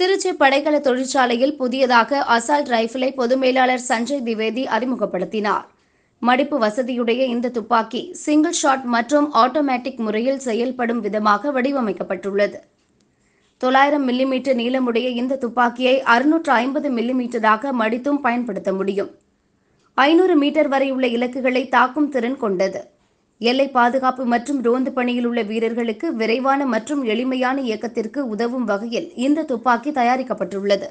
திருச்சி படைக்கல தொழிற்சாலையில் புதியதாக அசால்ட் ரைஃபிளை பொது மேலாளர் சஞ்சய் திவேதி அறிமுகப்படுத்தினார் மடிப்பு வசதியுடைய இந்த துப்பாக்கி சிங்கிள் ஷாட் மற்றும் ஆட்டோமேட்டிக் முறையில் செயல்படும் விதமாக வடிவமைக்கப்பட்டுள்ளது தொள்ளாயிரம் மில்லிமீட்டர் நீளமுடைய இந்த துப்பாக்கியை அறுநூற்று ஐம்பது மில்லிமீட்டராக மடித்தும் பயன்படுத்த முடியும் ஐநூறு மீட்டர் வரை உள்ள இலக்குகளை தாக்கும் திறன் கொண்டது எல்லை பாதுகாப்பு மற்றும் ரோந்து பணியில் உள்ள வீரர்களுக்கு விரைவான மற்றும் எளிமையான இயக்கத்திற்கு உதவும் வகையில் இந்த துப்பாக்கி தயாரிக்கப்பட்டுள்ளது